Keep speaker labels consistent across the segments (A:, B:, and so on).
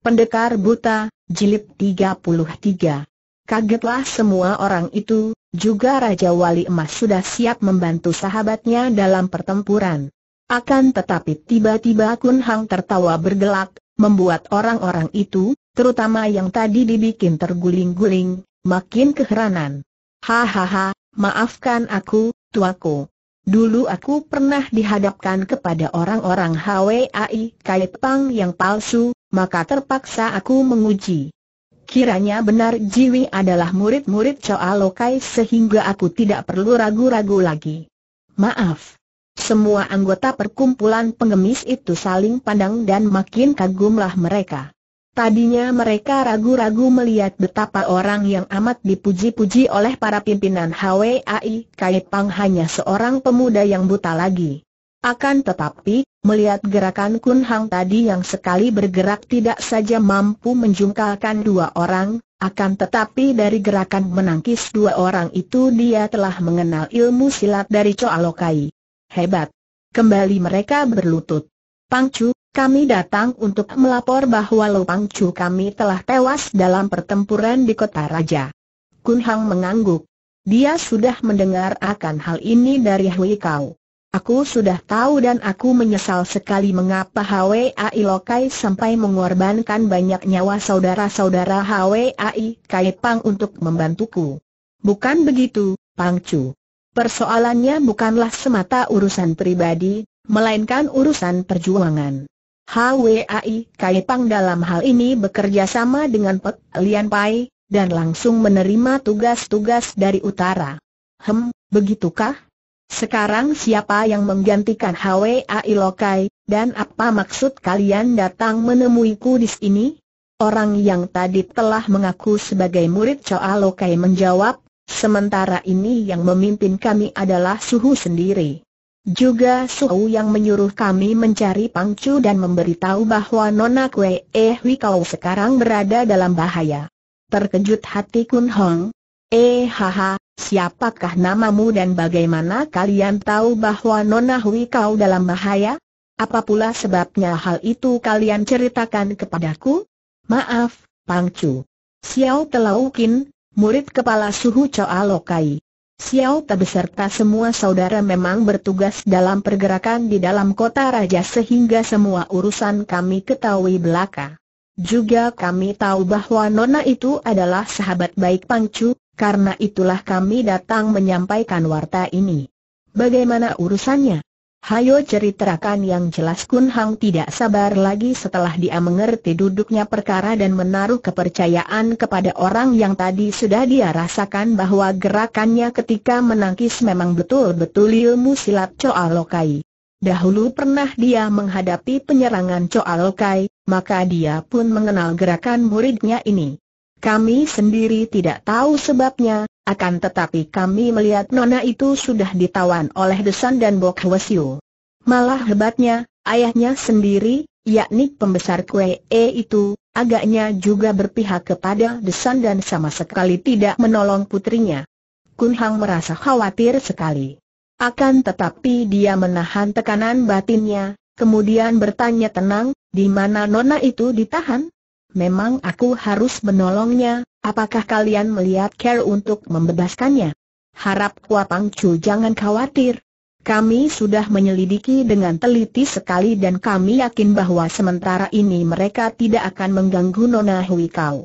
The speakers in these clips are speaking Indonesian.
A: Pendekar Buta, Jilid 33 Kagetlah semua orang itu, juga Raja Wali Emas sudah siap membantu sahabatnya dalam pertempuran. Akan tetapi tiba-tiba Kun Hang tertawa bergelak, membuat orang-orang itu, terutama yang tadi dibikin terguling-guling, makin keheranan. Hahaha, maafkan aku, tuaku. Dulu aku pernah dihadapkan kepada orang-orang HWAI Kaipang yang palsu, maka terpaksa aku menguji. Kiranya benar Jiwi adalah murid-murid Choa Lokai sehingga aku tidak perlu ragu-ragu lagi. Maaf. Semua anggota perkumpulan pengemis itu saling pandang dan makin kagumlah mereka. Tadinya mereka ragu-ragu melihat betapa orang yang amat dipuji-puji oleh para pimpinan HWAI Kaipang Pang hanya seorang pemuda yang buta lagi. Akan tetapi, melihat gerakan Kun Hang tadi yang sekali bergerak tidak saja mampu menjungkalkan dua orang, akan tetapi dari gerakan menangkis dua orang itu dia telah mengenal ilmu silat dari Lokai. Hebat! Kembali mereka berlutut. Pangcu, kami datang untuk melapor bahwa Lo Pangcu kami telah tewas dalam pertempuran di kota raja. Kun Hang mengangguk. Dia sudah mendengar akan hal ini dari Hui Kau. Aku sudah tahu dan aku menyesal sekali mengapa HWAI Lokai sampai mengorbankan banyak nyawa saudara-saudara HWAI Kai Pang untuk membantuku. Bukan begitu, Pang Chu. Persoalannya bukanlah semata urusan pribadi, melainkan urusan perjuangan. HWAI Kai Pang dalam hal ini bekerja sama dengan Pek Lian Pai, dan langsung menerima tugas-tugas dari utara. Hem, begitukah? Sekarang siapa yang menggantikan Hwa Lokai, dan apa maksud kalian datang menemuiku di sini? Orang yang tadi telah mengaku sebagai murid Choa Lokai menjawab, sementara ini yang memimpin kami adalah Suhu sendiri. Juga Suhu yang menyuruh kami mencari Pangcu dan memberitahu bahwa Nona Kwe Eh Wikau sekarang berada dalam bahaya. Terkejut hati Kun Hong, Eh haha, siapakah namamu dan bagaimana kalian tahu bahwa Nona Hui kau dalam bahaya? Apa pula sebabnya hal itu kalian ceritakan kepadaku? Maaf, Pangcu. Xiao Telaukin, murid kepala suhu Choa Lokai. Xiao Te beserta semua saudara memang bertugas dalam pergerakan di dalam kota raja sehingga semua urusan kami ketahui belaka. Juga kami tahu bahwa Nona itu adalah sahabat baik Pangcu, karena itulah kami datang menyampaikan warta ini. Bagaimana urusannya? Hayo ceritakan yang jelas Kun Hang tidak sabar lagi setelah dia mengerti duduknya perkara dan menaruh kepercayaan kepada orang yang tadi sudah dia rasakan bahwa gerakannya ketika menangkis memang betul-betul ilmu silat Choa Lokai. Dahulu pernah dia menghadapi penyerangan Choa Lokai, maka dia pun mengenal gerakan muridnya ini. Kami sendiri tidak tahu sebabnya, akan tetapi kami melihat Nona itu sudah ditawan oleh Desan dan Bok Hwasyu. Malah hebatnya, ayahnya sendiri, yakni pembesar kue E itu, agaknya juga berpihak kepada Desan dan sama sekali tidak menolong putrinya. Kun Hang merasa khawatir sekali. Akan tetapi dia menahan tekanan batinnya, kemudian bertanya tenang, di mana Nona itu ditahan? Memang aku harus menolongnya, apakah kalian melihat care untuk membebaskannya? Harap Kuapang Chu jangan khawatir. Kami sudah menyelidiki dengan teliti sekali dan kami yakin bahwa sementara ini mereka tidak akan mengganggu Nona Hui Kau.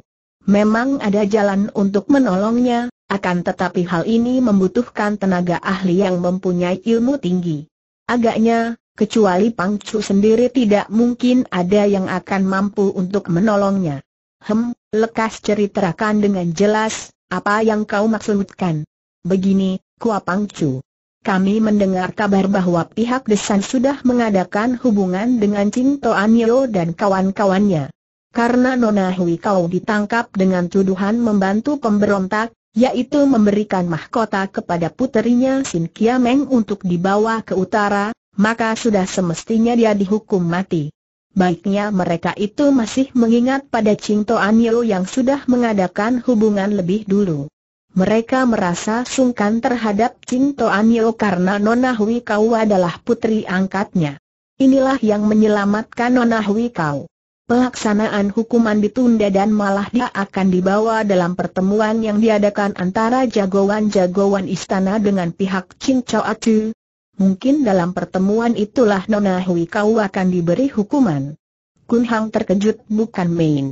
A: Memang ada jalan untuk menolongnya, akan tetapi hal ini membutuhkan tenaga ahli yang mempunyai ilmu tinggi. Agaknya, kecuali Pang Chu sendiri tidak mungkin ada yang akan mampu untuk menolongnya. Hem, lekas ceritakan dengan jelas, apa yang kau maksudkan? Begini, Kua Pang Chu. Kami mendengar kabar bahwa pihak Desan sudah mengadakan hubungan dengan Cinto Anio dan kawan-kawannya. Karena Nona Hui Kau ditangkap dengan tuduhan membantu pemberontak, yaitu memberikan mahkota kepada puterinya Sin Kiameng untuk dibawa ke utara, maka sudah semestinya dia dihukum mati. Baiknya mereka itu masih mengingat pada Cinto Anio yang sudah mengadakan hubungan lebih dulu. Mereka merasa sungkan terhadap Cinto Anio karena Nona Hui Kau adalah putri angkatnya. Inilah yang menyelamatkan Nona Hui Kau. Pelaksanaan hukuman ditunda dan malah dia akan dibawa dalam pertemuan yang diadakan antara jagoan-jagoan istana dengan pihak Cinco Atu, mungkin dalam pertemuan itulah Nona Hui kau akan diberi hukuman. Kun Hang terkejut bukan main.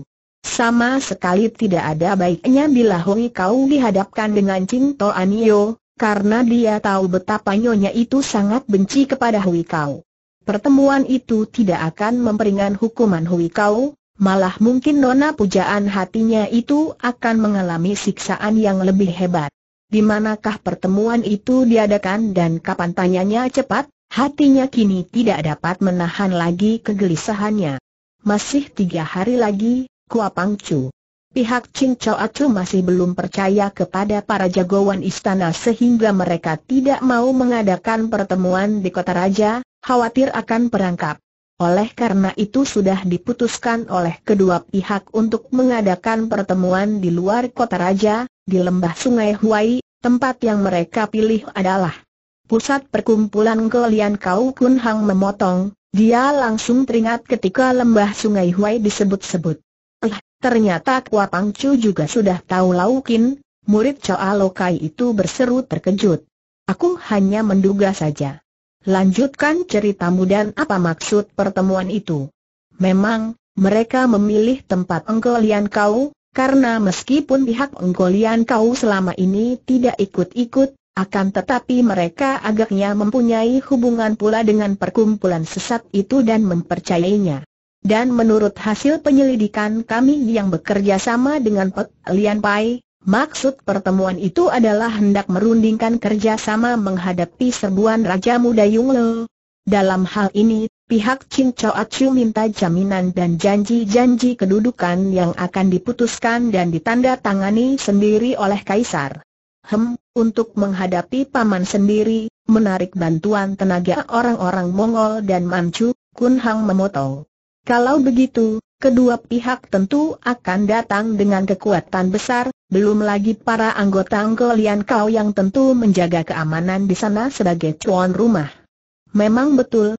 A: Sama sekali tidak ada baiknya bila Hui kau dihadapkan dengan Ching To Anio, karena dia tahu betapa nyonya itu sangat benci kepada Hui kau. Pertemuan itu tidak akan memperingan hukuman Hui kau, malah mungkin nona pujaan hatinya itu akan mengalami siksaan yang lebih hebat. Di manakah pertemuan itu diadakan dan kapan tanyanya cepat, hatinya kini tidak dapat menahan lagi kegelisahannya. Masih tiga hari lagi, Kuapang Chu. Pihak Ching Chao Acu masih belum percaya kepada para jagoan istana sehingga mereka tidak mau mengadakan pertemuan di kota raja, khawatir akan perangkap. Oleh karena itu sudah diputuskan oleh kedua pihak untuk mengadakan pertemuan di luar kota raja, di lembah sungai Huai, Tempat yang mereka pilih adalah pusat perkumpulan Golian Kau Kun Hang memotong, dia langsung teringat ketika lembah sungai Huai disebut-sebut. Eh, ternyata Kua Chu juga sudah tahu Laukin, murid Choa Lokai itu berseru terkejut. Aku hanya menduga saja. Lanjutkan ceritamu dan apa maksud pertemuan itu? Memang, mereka memilih tempat Lian Kau, karena meskipun pihak Ungkolian kau selama ini tidak ikut-ikut, akan tetapi mereka agaknya mempunyai hubungan pula dengan perkumpulan sesat itu dan mempercayainya. Dan menurut hasil penyelidikan kami yang bekerja sama dengan Pek Lian Pai, maksud pertemuan itu adalah hendak merundingkan kerjasama menghadapi serbuan Raja Muda Yung Le. Dalam hal ini Pihak Chin Chow Acu minta jaminan dan janji-janji kedudukan yang akan diputuskan dan ditanda tangani sendiri oleh Kaisar. Hem, untuk menghadapi paman sendiri, menarik bantuan tenaga orang-orang Mongol dan Manchu, Kun Hang memotong. Kalau begitu, kedua pihak tentu akan datang dengan kekuatan besar, belum lagi para anggota Angkolian kau yang tentu menjaga keamanan di sana sebagai tuan rumah. Memang betul,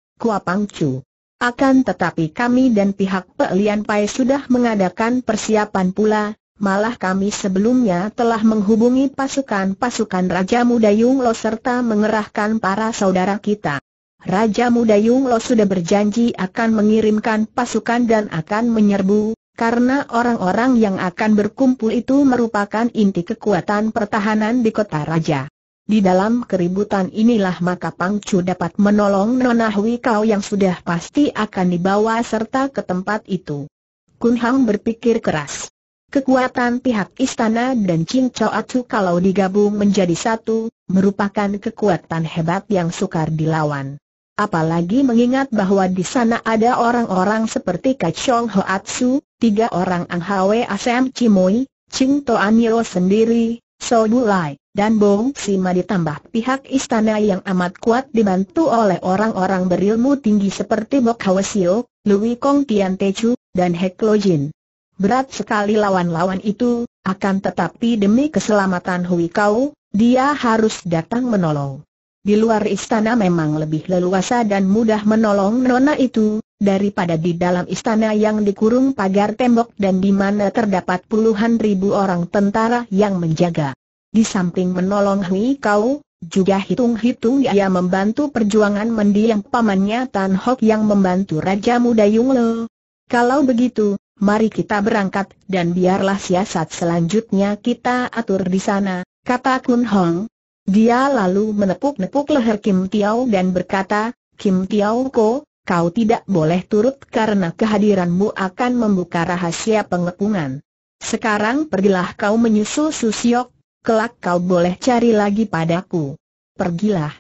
A: Chu. Akan tetapi kami dan pihak Lian Pai sudah mengadakan persiapan pula, malah kami sebelumnya telah menghubungi pasukan-pasukan Raja Muda Yunglo serta mengerahkan para saudara kita. Raja Muda Yunglo sudah berjanji akan mengirimkan pasukan dan akan menyerbu, karena orang-orang yang akan berkumpul itu merupakan inti kekuatan pertahanan di kota Raja. Di dalam keributan inilah maka Pangcu dapat menolong Nona Hui Kau yang sudah pasti akan dibawa serta ke tempat itu. Kun Hang berpikir keras. Kekuatan pihak istana dan Ching Chao Atsu kalau digabung menjadi satu, merupakan kekuatan hebat yang sukar dilawan. Apalagi mengingat bahwa di sana ada orang-orang seperti Kachong Atsu, tiga orang Ang Hwe Asem Chimoy, Ching Toan Yeo sendiri, So Yulai, dan Bong Sima ditambah pihak istana yang amat kuat dibantu oleh orang-orang berilmu tinggi seperti Bok Hawasio, Lui Kong Tian Te Chu, dan Hek Lo Jin. Berat sekali lawan-lawan itu, akan tetapi demi keselamatan Hui Kau, dia harus datang menolong. Di luar istana memang lebih leluasa dan mudah menolong nona itu, daripada di dalam istana yang dikurung pagar tembok dan di mana terdapat puluhan ribu orang tentara yang menjaga. Di samping menolong Hui Kau, juga hitung-hitung dia membantu perjuangan mendiang pamannya Tan Hok yang membantu Raja Muda Yung Le. Kalau begitu, mari kita berangkat dan biarlah siasat selanjutnya kita atur di sana, kata Kun Hong. Dia lalu menepuk-nepuk leher Kim Tiao dan berkata, Kim Tiao Ko, kau tidak boleh turut karena kehadiranmu akan membuka rahasia pengepungan. Sekarang pergilah kau menyusul Susiok, kelak kau boleh cari lagi padaku. Pergilah.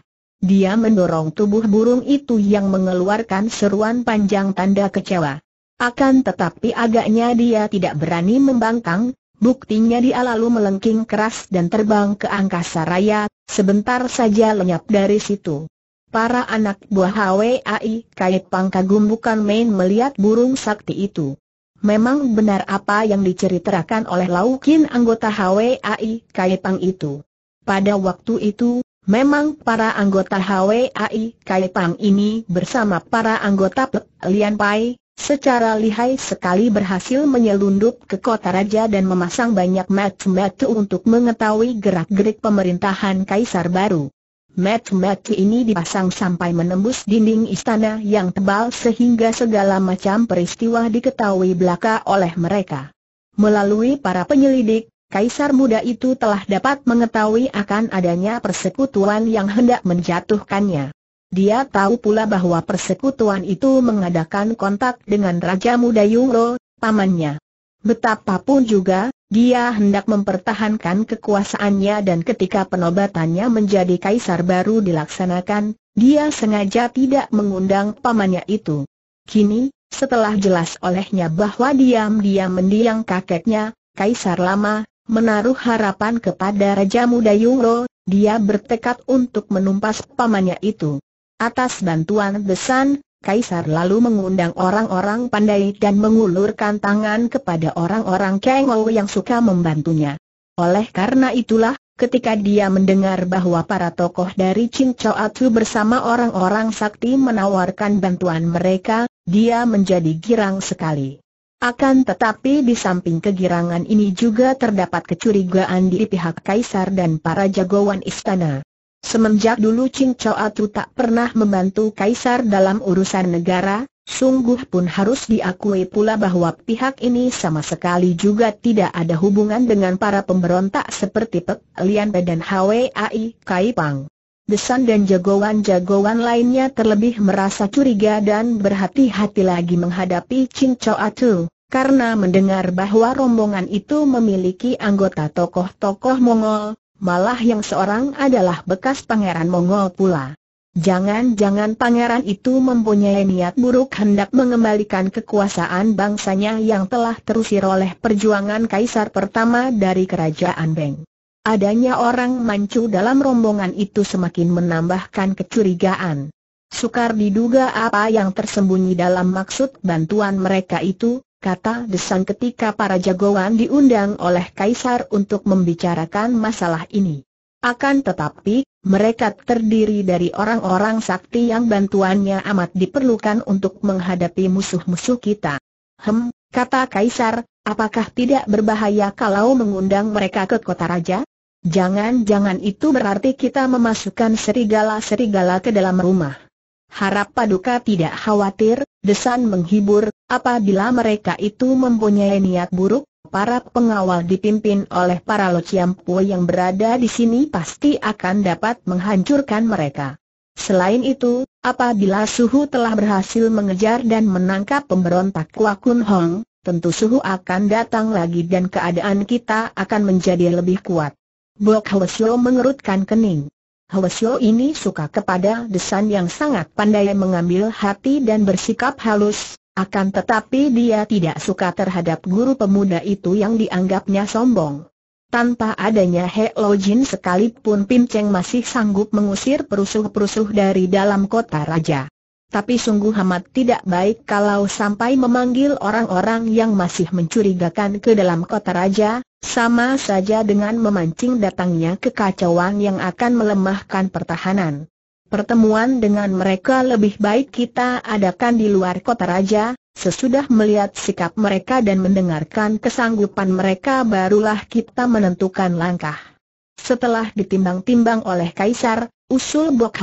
A: Dia mendorong tubuh burung itu yang mengeluarkan seruan panjang tanda kecewa. Akan tetapi agaknya dia tidak berani membangkang, buktinya dia lalu melengking keras dan terbang ke angkasa raya, sebentar saja lenyap dari situ. Para anak buah HWAI Kai kagum bukan main melihat burung sakti itu. Memang benar apa yang diceritakan oleh Laukin anggota HWAI Kai Pang itu. Pada waktu itu, memang para anggota HWAI Kai Pang ini bersama para anggota Pek Lian Pai, secara lihai sekali berhasil menyelundup ke kota raja dan memasang banyak mata-mata untuk mengetahui gerak-gerik pemerintahan kaisar baru. Mat-mat ini dipasang sampai menembus dinding istana yang tebal sehingga segala macam peristiwa diketahui belaka oleh mereka. Melalui para penyelidik, Kaisar muda itu telah dapat mengetahui akan adanya persekutuan yang hendak menjatuhkannya. Dia tahu pula bahwa persekutuan itu mengadakan kontak dengan Raja Muda Yungro, pamannya. Betapapun juga, dia hendak mempertahankan kekuasaannya dan ketika penobatannya menjadi kaisar baru dilaksanakan, dia sengaja tidak mengundang pamannya itu. Kini, setelah jelas olehnya bahwa diam-diam mendiang kakeknya, kaisar lama, menaruh harapan kepada Raja Muda Yunglo, dia bertekad untuk menumpas pamannya itu. Atas bantuan Besan, Kaisar lalu mengundang orang-orang pandai dan mengulurkan tangan kepada orang-orang Kengou yang suka membantunya. Oleh karena itulah, ketika dia mendengar bahwa para tokoh dari Chin Chou bersama orang-orang sakti menawarkan bantuan mereka, dia menjadi girang sekali. Akan tetapi di samping kegirangan ini juga terdapat kecurigaan di pihak Kaisar dan para jagoan istana. Semenjak dulu Chin Chow Atu tak pernah membantu Kaisar dalam urusan negara, sungguh pun harus diakui pula bahwa pihak ini sama sekali juga tidak ada hubungan dengan para pemberontak seperti Pek, Lian Pe dan Hwai Kai Pang. Desan dan jagoan-jagoan lainnya terlebih merasa curiga dan berhati-hati lagi menghadapi Chin Chow Atu. Karena mendengar bahwa rombongan itu memiliki anggota tokoh-tokoh Mongol, Malah yang seorang adalah bekas pangeran Mongol pula. Jangan-jangan pangeran itu mempunyai niat buruk hendak mengembalikan kekuasaan bangsanya yang telah terusir oleh perjuangan kaisar pertama dari kerajaan Beng. Adanya orang mancu dalam rombongan itu semakin menambahkan kecurigaan. Sukar diduga apa yang tersembunyi dalam maksud bantuan mereka itu, kata Desang ketika para jagoan diundang oleh Kaisar untuk membicarakan masalah ini. Akan tetapi, mereka terdiri dari orang-orang sakti yang bantuannya amat diperlukan untuk menghadapi musuh-musuh kita. Hem, kata Kaisar, apakah tidak berbahaya kalau mengundang mereka ke kota raja? Jangan-jangan itu berarti kita memasukkan serigala-serigala ke dalam rumah. Harap Paduka tidak khawatir, Desan menghibur, Apabila mereka itu mempunyai niat buruk, para pengawal dipimpin oleh para lociampu yang berada di sini pasti akan dapat menghancurkan mereka. Selain itu, apabila Suhu telah berhasil mengejar dan menangkap pemberontak Wakun Hong, tentu Suhu akan datang lagi dan keadaan kita akan menjadi lebih kuat. Bok Hwesyo mengerutkan kening. Hwesyo ini suka kepada desan yang sangat pandai mengambil hati dan bersikap halus, akan tetapi dia tidak suka terhadap guru pemuda itu yang dianggapnya sombong. Tanpa adanya He Lo Jin sekalipun Pin Cheng masih sanggup mengusir perusuh-perusuh dari dalam kota raja. Tapi sungguh amat tidak baik kalau sampai memanggil orang-orang yang masih mencurigakan ke dalam kota raja, sama saja dengan memancing datangnya kekacauan yang akan melemahkan pertahanan pertemuan dengan mereka lebih baik kita adakan di luar kota raja, sesudah melihat sikap mereka dan mendengarkan kesanggupan mereka barulah kita menentukan langkah. Setelah ditimbang-timbang oleh Kaisar, usul Bok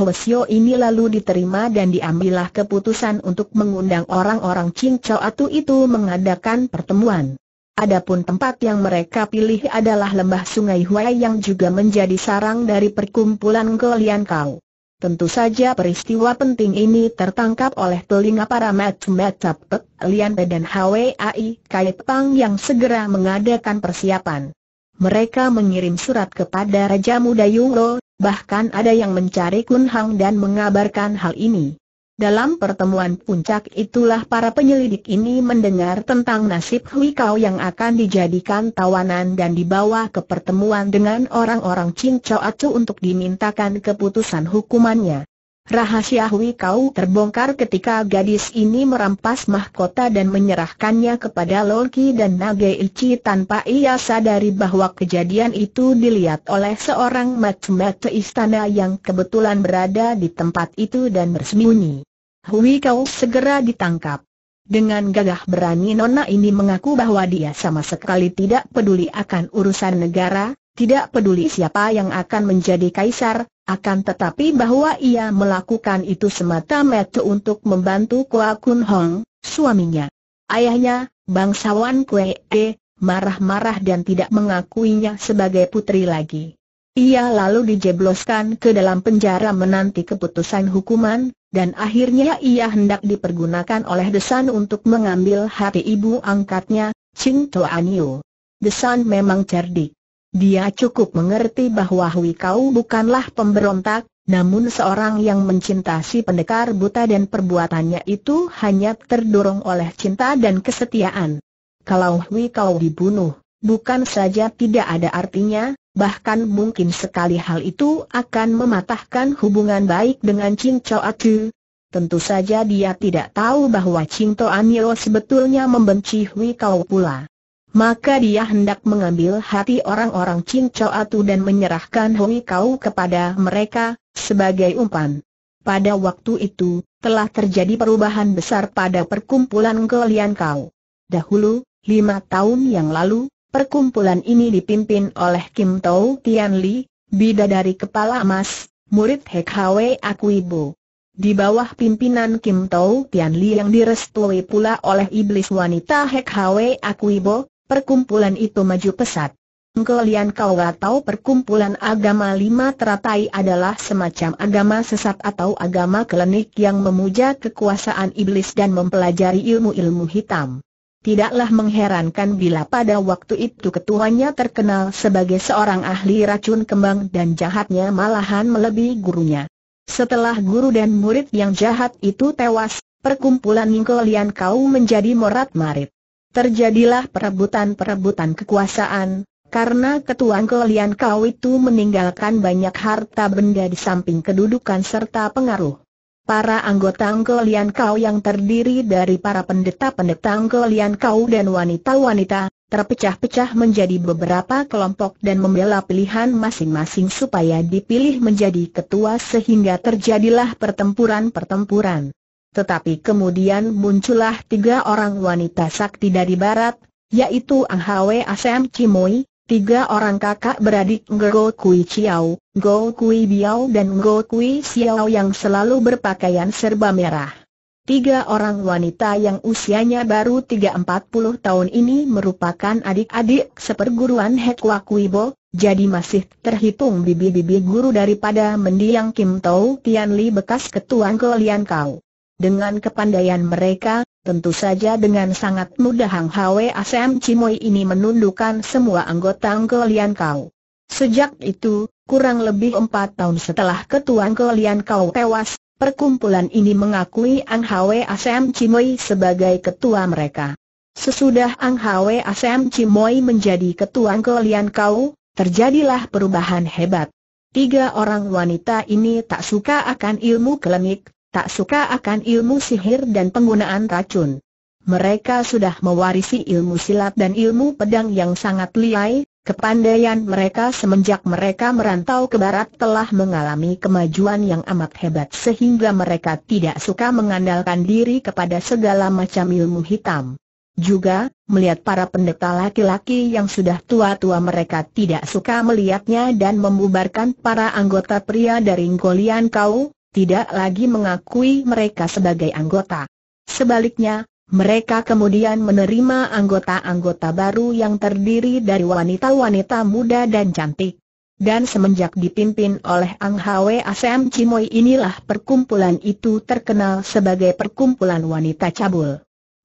A: ini lalu diterima dan diambillah keputusan untuk mengundang orang-orang Ching Chao Atu itu mengadakan pertemuan. Adapun tempat yang mereka pilih adalah lembah sungai Huai yang juga menjadi sarang dari perkumpulan Golian Kau. Tentu saja peristiwa penting ini tertangkap oleh telinga para mat-mat Pek, Lian Pe dan HWAI Kai Pang yang segera mengadakan persiapan. Mereka mengirim surat kepada Raja Muda Yungro, bahkan ada yang mencari Kun Hang dan mengabarkan hal ini. Dalam pertemuan puncak itulah para penyelidik ini mendengar tentang nasib Hui Kau yang akan dijadikan tawanan dan dibawa ke pertemuan dengan orang-orang Chin Chau Acu untuk dimintakan keputusan hukumannya. Rahasia Hui Kau terbongkar ketika gadis ini merampas mahkota dan menyerahkannya kepada Loki dan Nage Ichi tanpa ia sadari bahwa kejadian itu dilihat oleh seorang macam-macam istana yang kebetulan berada di tempat itu dan bersembunyi. Hui Kau segera ditangkap. Dengan gagah berani Nona ini mengaku bahwa dia sama sekali tidak peduli akan urusan negara, tidak peduli siapa yang akan menjadi kaisar, akan tetapi bahwa ia melakukan itu semata-mata untuk membantu Kua Kun Hong, suaminya. Ayahnya, bangsawan Kue E, marah-marah dan tidak mengakuinya sebagai putri lagi. Ia lalu dijebloskan ke dalam penjara menanti keputusan hukuman, dan akhirnya ia hendak dipergunakan oleh Desan untuk mengambil hati ibu angkatnya, Ching Anio. Desan memang cerdik. Dia cukup mengerti bahwa Hui Kau bukanlah pemberontak, namun seorang yang mencintai pendekar buta dan perbuatannya itu hanya terdorong oleh cinta dan kesetiaan. Kalau Hui Kau dibunuh, bukan saja tidak ada artinya, bahkan mungkin sekali hal itu akan mematahkan hubungan baik dengan Chin Chou Atu. Tentu saja dia tidak tahu bahwa Cinto Toan sebetulnya membenci Hui Kau pula. Maka dia hendak mengambil hati orang-orang Chin Chou Atu dan menyerahkan Hui Kau kepada mereka, sebagai umpan. Pada waktu itu, telah terjadi perubahan besar pada perkumpulan Golian Kau. Dahulu, lima tahun yang lalu, Perkumpulan ini dipimpin oleh Kim Tau Tian Li, bidadari kepala emas, murid Hek Hwe Akuibo. Di bawah pimpinan Kim Tau Tian Li yang direstui pula oleh iblis wanita Hek Hwe Akuibo, perkumpulan itu maju pesat. Kalian kau atau perkumpulan agama lima teratai adalah semacam agama sesat atau agama kelenik yang memuja kekuasaan iblis dan mempelajari ilmu-ilmu hitam. Tidaklah mengherankan bila pada waktu itu ketuanya terkenal sebagai seorang ahli racun kembang dan jahatnya malahan melebihi gurunya. Setelah guru dan murid yang jahat itu tewas, perkumpulan Ngkolian Kau menjadi morat-marit. Terjadilah perebutan-perebutan kekuasaan, karena ketua Ngkolian Kau itu meninggalkan banyak harta benda di samping kedudukan serta pengaruh. Para anggota Anggolian Kau yang terdiri dari para pendeta-pendeta Anggolian Kau dan wanita-wanita, terpecah-pecah menjadi beberapa kelompok dan membela pilihan masing-masing supaya dipilih menjadi ketua sehingga terjadilah pertempuran-pertempuran. Tetapi kemudian muncullah tiga orang wanita sakti dari barat, yaitu Ang Hwe Asem Cimoy, Tiga orang kakak beradik Ngo Kui Chiao, Ngo Kui Biao dan Ngo Kui Xiao yang selalu berpakaian serba merah. Tiga orang wanita yang usianya baru 340 tahun ini merupakan adik-adik seperguruan Hekwa Bo, jadi masih terhitung bibi-bibi guru daripada mendiang Kim Tau Tian Li bekas ketua Lian Kau. Dengan kepandaian mereka, Tentu saja dengan sangat mudah Hang Hwe Asem Cimoy ini menundukkan semua anggota Lian Kau. Sejak itu, kurang lebih empat tahun setelah ketua Lian Kau tewas, perkumpulan ini mengakui Ang Hwe Asem Cimoy sebagai ketua mereka. Sesudah Ang Hwe Asem Cimoy menjadi ketua Lian Kau, terjadilah perubahan hebat. Tiga orang wanita ini tak suka akan ilmu klinik, tak suka akan ilmu sihir dan penggunaan racun. Mereka sudah mewarisi ilmu silat dan ilmu pedang yang sangat liai, kepandaian mereka semenjak mereka merantau ke barat telah mengalami kemajuan yang amat hebat sehingga mereka tidak suka mengandalkan diri kepada segala macam ilmu hitam. Juga, melihat para pendeta laki-laki yang sudah tua-tua mereka tidak suka melihatnya dan membubarkan para anggota pria dari Ngolian Kau, tidak lagi mengakui mereka sebagai anggota. Sebaliknya, mereka kemudian menerima anggota-anggota baru yang terdiri dari wanita-wanita muda dan cantik. Dan semenjak dipimpin oleh Ang Hwe Asem Cimoy inilah perkumpulan itu terkenal sebagai perkumpulan wanita cabul.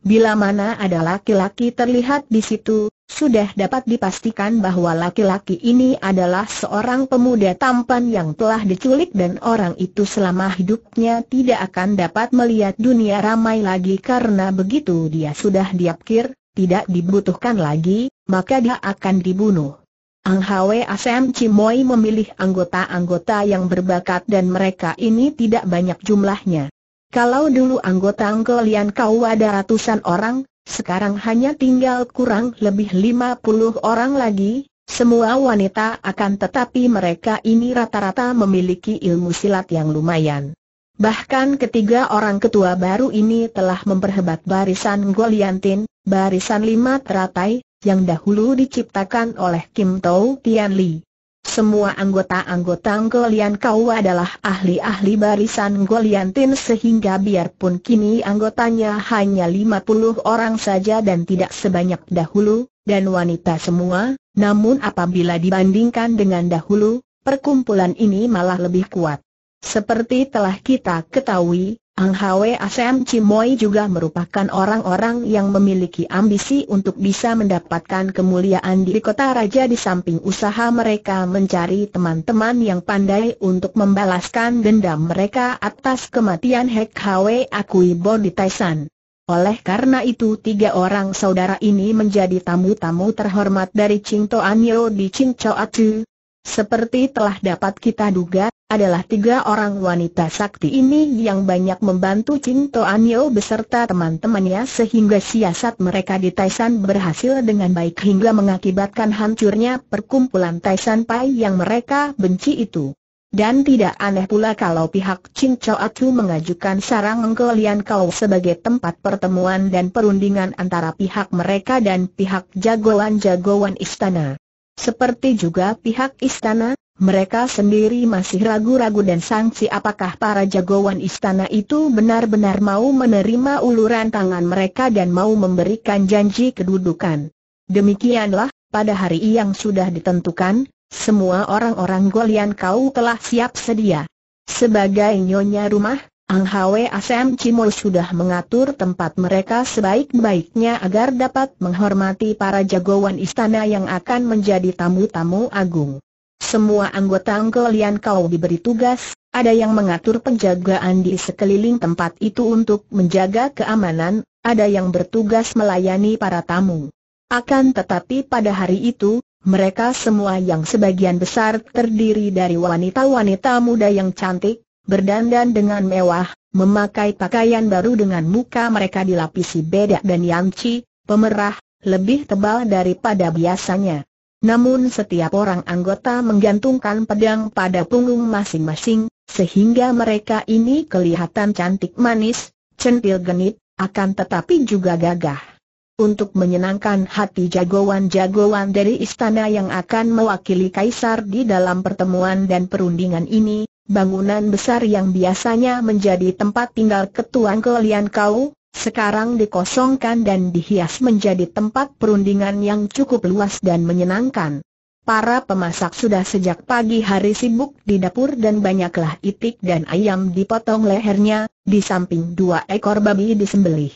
A: Bila mana ada laki-laki terlihat di situ, sudah dapat dipastikan bahwa laki-laki ini adalah seorang pemuda tampan yang telah diculik dan orang itu selama hidupnya tidak akan dapat melihat dunia ramai lagi karena begitu dia sudah diapkir, tidak dibutuhkan lagi, maka dia akan dibunuh. Ang Hwe Asem Cimoy memilih anggota-anggota yang berbakat dan mereka ini tidak banyak jumlahnya. Kalau dulu anggota Anggolian kau ada ratusan orang, sekarang hanya tinggal kurang lebih lima puluh orang lagi, semua wanita akan tetapi mereka ini rata-rata memiliki ilmu silat yang lumayan. Bahkan ketiga orang ketua baru ini telah memperhebat barisan Goliantin, barisan lima teratai, yang dahulu diciptakan oleh Kim Tau Tian Li. Semua anggota-anggota Golian kau adalah ahli-ahli barisan Goliantin sehingga biarpun kini anggotanya hanya 50 orang saja dan tidak sebanyak dahulu, dan wanita semua, namun apabila dibandingkan dengan dahulu, perkumpulan ini malah lebih kuat. Seperti telah kita ketahui, Ang Hwe Asem Cimoy juga merupakan orang-orang yang memiliki ambisi untuk bisa mendapatkan kemuliaan di kota raja di samping usaha mereka mencari teman-teman yang pandai untuk membalaskan dendam mereka atas kematian Hek Hwe Akui Bodi di Taisan. Oleh karena itu tiga orang saudara ini menjadi tamu-tamu terhormat dari Ching Anyo di Ching Atu. Seperti telah dapat kita duga, adalah tiga orang wanita sakti ini yang banyak membantu Cinto Anio beserta teman-temannya sehingga siasat mereka di Taisan berhasil dengan baik hingga mengakibatkan hancurnya perkumpulan Taisan Pai yang mereka benci itu. Dan tidak aneh pula kalau pihak Ching Chao Atu mengajukan sarang Lian Kau sebagai tempat pertemuan dan perundingan antara pihak mereka dan pihak jagoan-jagoan istana. Seperti juga pihak istana, mereka sendiri masih ragu-ragu dan sangsi apakah para jagoan istana itu benar-benar mau menerima uluran tangan mereka dan mau memberikan janji kedudukan. Demikianlah, pada hari yang sudah ditentukan, semua orang-orang Golian kau telah siap sedia. Sebagai nyonya rumah, Ang Hwe Asam Cimo sudah mengatur tempat mereka sebaik-baiknya agar dapat menghormati para jagoan istana yang akan menjadi tamu-tamu agung. Semua anggota Angkolian kau diberi tugas, ada yang mengatur penjagaan di sekeliling tempat itu untuk menjaga keamanan, ada yang bertugas melayani para tamu. Akan tetapi pada hari itu, mereka semua yang sebagian besar terdiri dari wanita-wanita muda yang cantik, berdandan dengan mewah, memakai pakaian baru dengan muka mereka dilapisi bedak dan yanci, pemerah, lebih tebal daripada biasanya. Namun setiap orang anggota menggantungkan pedang pada punggung masing-masing, sehingga mereka ini kelihatan cantik manis, centil genit, akan tetapi juga gagah. Untuk menyenangkan hati jagoan-jagoan dari istana yang akan mewakili kaisar di dalam pertemuan dan perundingan ini, bangunan besar yang biasanya menjadi tempat tinggal ketuan kelian kau, sekarang dikosongkan dan dihias menjadi tempat perundingan yang cukup luas dan menyenangkan. Para pemasak sudah sejak pagi hari sibuk di dapur dan banyaklah itik dan ayam dipotong lehernya, di samping dua ekor babi disembelih.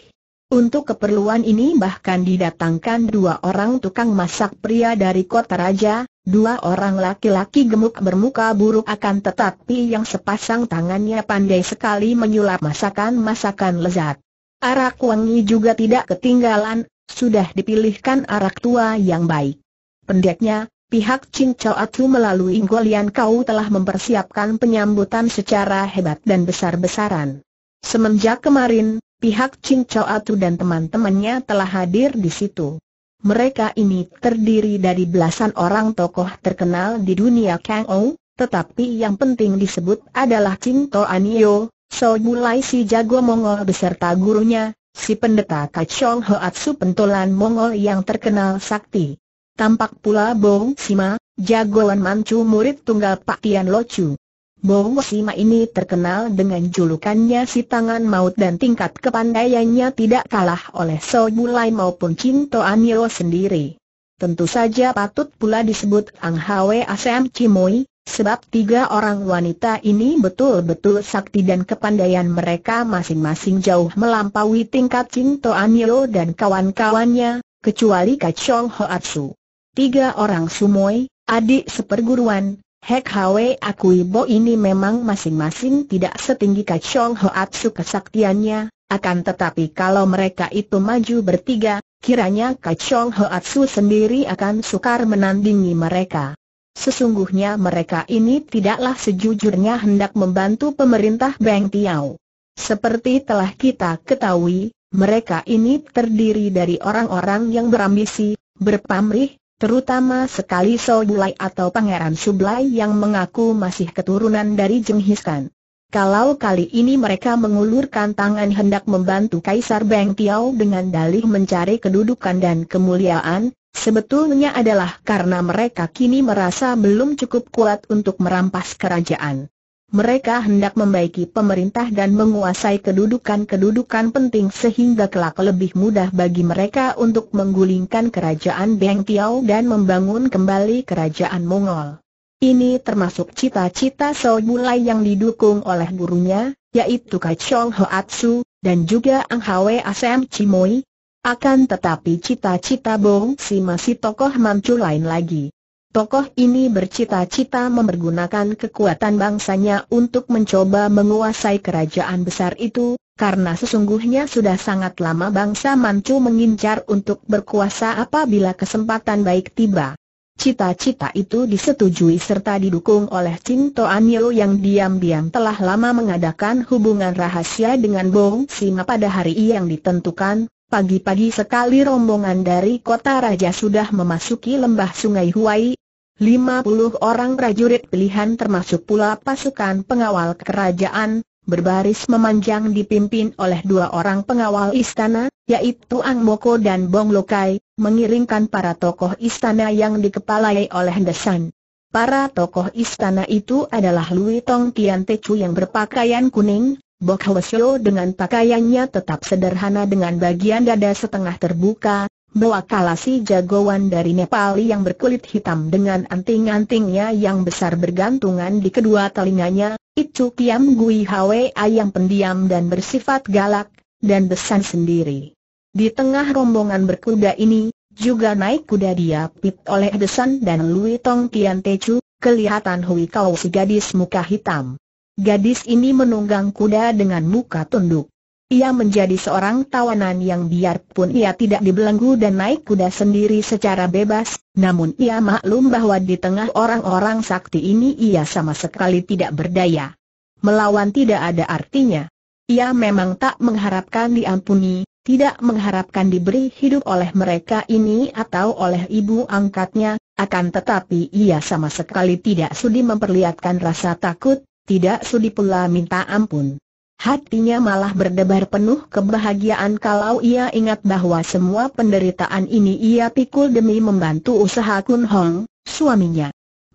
A: Untuk keperluan ini bahkan didatangkan dua orang tukang masak pria dari kota raja, Dua orang laki-laki gemuk bermuka buruk akan tetapi yang sepasang tangannya pandai sekali menyulap masakan-masakan lezat. Arak wangi juga tidak ketinggalan, sudah dipilihkan arak tua yang baik. Pendeknya, pihak Ching Choa Atu melalui Inggolian Kau telah mempersiapkan penyambutan secara hebat dan besar-besaran. Semenjak kemarin, pihak Ching Choa Atu dan teman-temannya telah hadir di situ. Mereka ini terdiri dari belasan orang tokoh terkenal di dunia Kang Ou, tetapi yang penting disebut adalah Ching To Anio, So mulai si jago Mongol beserta gurunya, si pendeta Kachong Hoatsu pentolan Mongol yang terkenal sakti. Tampak pula Bong Sima, jagoan mancu murid tunggal Pak Tian Lo Chu. Bowo Sima ini terkenal dengan julukannya si tangan maut dan tingkat kepandaiannya tidak kalah oleh So Bulai maupun Cinto Anio sendiri. Tentu saja patut pula disebut Ang Hwe Asam Cimoy, sebab tiga orang wanita ini betul-betul sakti dan kepandaian mereka masing-masing jauh melampaui tingkat Cinto Anio dan kawan-kawannya, kecuali Kacong Hoatsu. Tiga orang sumoy, adik seperguruan, Hek Hwe akui Bo ini memang masing-masing tidak setinggi Kacong Hoatsu kesaktiannya, akan tetapi kalau mereka itu maju bertiga, kiranya Kacong Hoatsu sendiri akan sukar menandingi mereka. Sesungguhnya mereka ini tidaklah sejujurnya hendak membantu pemerintah Beng Tiao. Seperti telah kita ketahui, mereka ini terdiri dari orang-orang yang berambisi, berpamrih, Terutama sekali Soulai atau Pangeran Sublai yang mengaku masih keturunan dari Jenghiskan. Kalau kali ini mereka mengulurkan tangan hendak membantu Kaisar Beng Tiao dengan dalih mencari kedudukan dan kemuliaan, sebetulnya adalah karena mereka kini merasa belum cukup kuat untuk merampas kerajaan mereka hendak membaiki pemerintah dan menguasai kedudukan-kedudukan penting sehingga kelak lebih mudah bagi mereka untuk menggulingkan kerajaan Beng Tiao dan membangun kembali kerajaan Mongol. Ini termasuk cita-cita Soulbulai yang didukung oleh gurunya, yaitu Kachong Hoatsu, dan juga Ang Hwe Asem Chimoy. Akan tetapi cita-cita Bong Si masih tokoh mancu lain lagi. Tokoh ini bercita-cita mempergunakan kekuatan bangsanya untuk mencoba menguasai kerajaan besar itu, karena sesungguhnya sudah sangat lama bangsa Manchu mengincar untuk berkuasa apabila kesempatan baik tiba. Cita-cita itu disetujui serta didukung oleh Ching Toanyo yang diam-diam telah lama mengadakan hubungan rahasia dengan Bong Sima pada hari yang ditentukan, Pagi-pagi sekali rombongan dari kota raja sudah memasuki lembah sungai Huai. 50 orang prajurit pilihan termasuk pula pasukan pengawal kerajaan, berbaris memanjang dipimpin oleh dua orang pengawal istana, yaitu Ang Moko dan Bong Lokai, mengiringkan para tokoh istana yang dikepalai oleh Desan. Para tokoh istana itu adalah Lui Tong Tian Te Chu yang berpakaian kuning, Bok Hwasyo dengan pakaiannya tetap sederhana dengan bagian dada setengah terbuka, bawa kalasi jagoan dari Nepal yang berkulit hitam dengan anting-antingnya yang besar bergantungan di kedua telinganya, itu Kiam Gui Hwa yang pendiam dan bersifat galak, dan besan sendiri. Di tengah rombongan berkuda ini, juga naik kuda dia pit oleh Desan dan Lui Tong Tian Teju kelihatan Hui Kau si gadis muka hitam. Gadis ini menunggang kuda dengan muka tunduk. Ia menjadi seorang tawanan yang biarpun ia tidak dibelenggu dan naik kuda sendiri secara bebas, namun ia maklum bahwa di tengah orang-orang sakti ini ia sama sekali tidak berdaya. Melawan tidak ada artinya. Ia memang tak mengharapkan diampuni, tidak mengharapkan diberi hidup oleh mereka ini atau oleh ibu angkatnya, akan tetapi ia sama sekali tidak sudi memperlihatkan rasa takut, tidak sudi pula minta ampun. Hatinya malah berdebar penuh kebahagiaan kalau ia ingat bahwa semua penderitaan ini ia pikul demi membantu usaha Kun Hong, suaminya.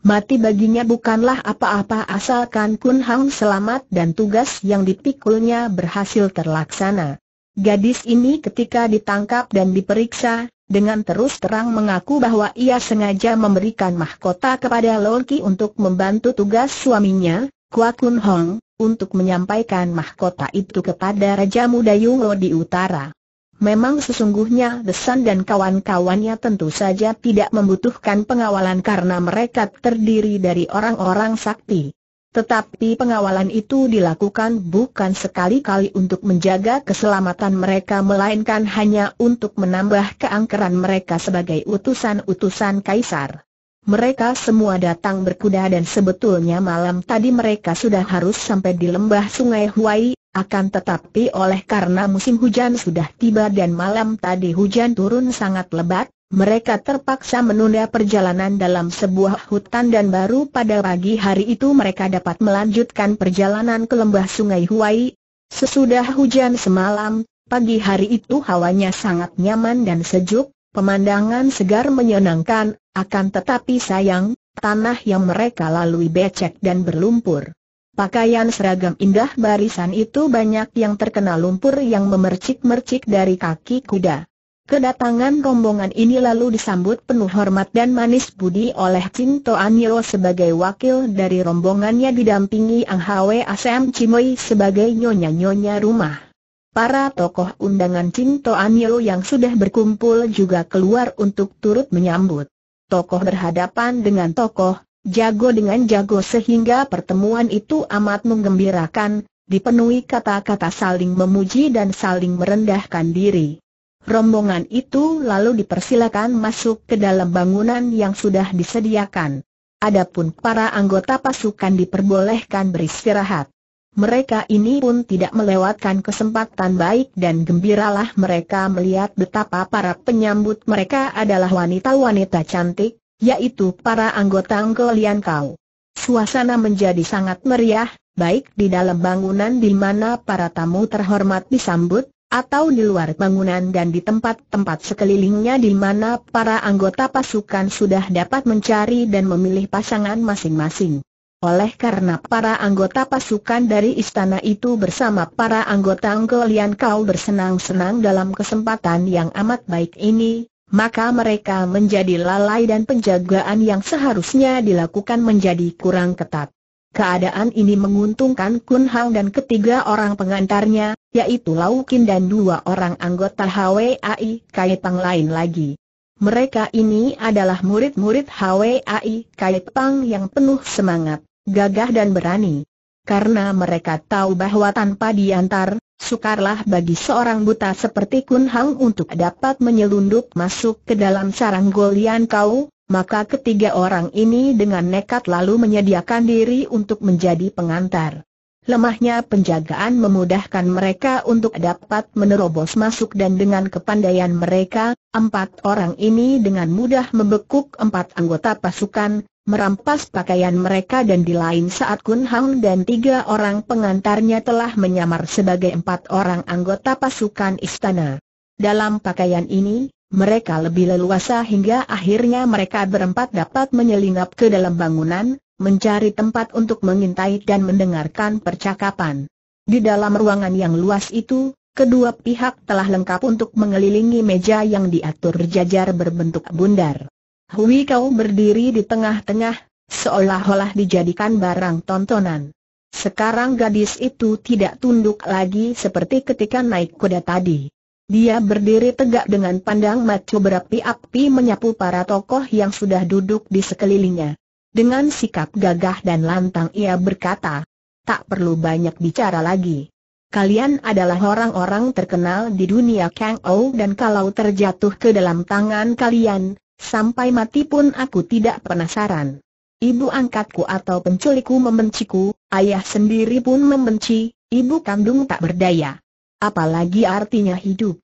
A: Mati baginya bukanlah apa-apa asalkan Kun Hong selamat dan tugas yang dipikulnya berhasil terlaksana. Gadis ini ketika ditangkap dan diperiksa, dengan terus terang mengaku bahwa ia sengaja memberikan mahkota kepada Loki untuk membantu tugas suaminya, Kun Hong, untuk menyampaikan mahkota itu kepada Raja Muda Yungo di utara. Memang sesungguhnya Desan dan kawan-kawannya tentu saja tidak membutuhkan pengawalan karena mereka terdiri dari orang-orang sakti. Tetapi pengawalan itu dilakukan bukan sekali-kali untuk menjaga keselamatan mereka melainkan hanya untuk menambah keangkeran mereka sebagai utusan-utusan kaisar. Mereka semua datang berkuda dan sebetulnya malam tadi mereka sudah harus sampai di lembah sungai Huai, akan tetapi oleh karena musim hujan sudah tiba dan malam tadi hujan turun sangat lebat, mereka terpaksa menunda perjalanan dalam sebuah hutan dan baru pada pagi hari itu mereka dapat melanjutkan perjalanan ke lembah sungai Huai. Sesudah hujan semalam, pagi hari itu hawanya sangat nyaman dan sejuk, Pemandangan segar menyenangkan, akan tetapi sayang, tanah yang mereka lalui becek dan berlumpur. Pakaian seragam indah barisan itu banyak yang terkena lumpur yang memercik-mercik dari kaki kuda. Kedatangan rombongan ini lalu disambut penuh hormat dan manis budi oleh Cinto Anilo sebagai wakil dari rombongannya didampingi Ang Hwe Asem Cimoy sebagai nyonya-nyonya rumah. Para tokoh undangan Cinto Anio yang sudah berkumpul juga keluar untuk turut menyambut. Tokoh berhadapan dengan tokoh, jago dengan jago sehingga pertemuan itu amat menggembirakan, dipenuhi kata-kata saling memuji dan saling merendahkan diri. Rombongan itu lalu dipersilakan masuk ke dalam bangunan yang sudah disediakan. Adapun para anggota pasukan diperbolehkan beristirahat. Mereka ini pun tidak melewatkan kesempatan baik dan gembiralah mereka melihat betapa para penyambut mereka adalah wanita-wanita cantik, yaitu para anggota Angkolian Kau. Suasana menjadi sangat meriah, baik di dalam bangunan di mana para tamu terhormat disambut, atau di luar bangunan dan di tempat-tempat sekelilingnya di mana para anggota pasukan sudah dapat mencari dan memilih pasangan masing-masing. Oleh karena para anggota pasukan dari istana itu bersama para anggota Anggolian kau bersenang-senang dalam kesempatan yang amat baik ini, maka mereka menjadi lalai dan penjagaan yang seharusnya dilakukan menjadi kurang ketat. Keadaan ini menguntungkan Kun Hang dan ketiga orang pengantarnya, yaitu Laukin dan dua orang anggota HWAI Kaitang lain lagi. Mereka ini adalah murid-murid HWAI Kaitang yang penuh semangat gagah dan berani. Karena mereka tahu bahwa tanpa diantar, sukarlah bagi seorang buta seperti Kun Hang untuk dapat menyelundup masuk ke dalam sarang Golian Kau, maka ketiga orang ini dengan nekat lalu menyediakan diri untuk menjadi pengantar. Lemahnya penjagaan memudahkan mereka untuk dapat menerobos masuk dan dengan kepandaian mereka, empat orang ini dengan mudah membekuk empat anggota pasukan, merampas pakaian mereka dan di lain saat Kun Hang dan tiga orang pengantarnya telah menyamar sebagai empat orang anggota pasukan istana. Dalam pakaian ini, mereka lebih leluasa hingga akhirnya mereka berempat dapat menyelinap ke dalam bangunan, mencari tempat untuk mengintai dan mendengarkan percakapan. Di dalam ruangan yang luas itu, kedua pihak telah lengkap untuk mengelilingi meja yang diatur jajar berbentuk bundar. Hui Kau berdiri di tengah-tengah, seolah-olah dijadikan barang tontonan. Sekarang gadis itu tidak tunduk lagi seperti ketika naik kuda tadi. Dia berdiri tegak dengan pandang mata berapi-api menyapu para tokoh yang sudah duduk di sekelilingnya. Dengan sikap gagah dan lantang ia berkata, tak perlu banyak bicara lagi. Kalian adalah orang-orang terkenal di dunia Kang Ou dan kalau terjatuh ke dalam tangan kalian, Sampai mati pun aku tidak penasaran. Ibu angkatku atau penculikku membenciku, ayah sendiri pun membenci, ibu kandung tak berdaya. Apalagi artinya hidup.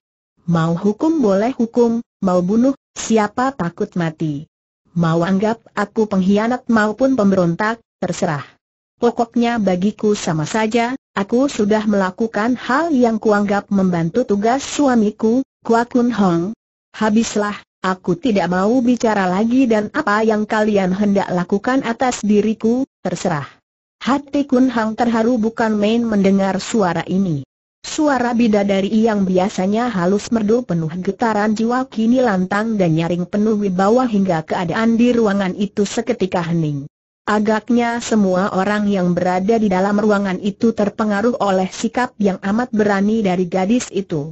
A: Mau hukum boleh hukum, mau bunuh, siapa takut mati. Mau anggap aku pengkhianat maupun pemberontak, terserah. Pokoknya bagiku sama saja, aku sudah melakukan hal yang kuanggap membantu tugas suamiku, Kua Kun Hong. Habislah, Aku tidak mau bicara lagi dan apa yang kalian hendak lakukan atas diriku, terserah. Hati Kun Hang terharu bukan main mendengar suara ini. Suara bidadari yang biasanya halus merdu penuh getaran jiwa kini lantang dan nyaring penuh wibawa hingga keadaan di ruangan itu seketika hening. Agaknya semua orang yang berada di dalam ruangan itu terpengaruh oleh sikap yang amat berani dari gadis itu.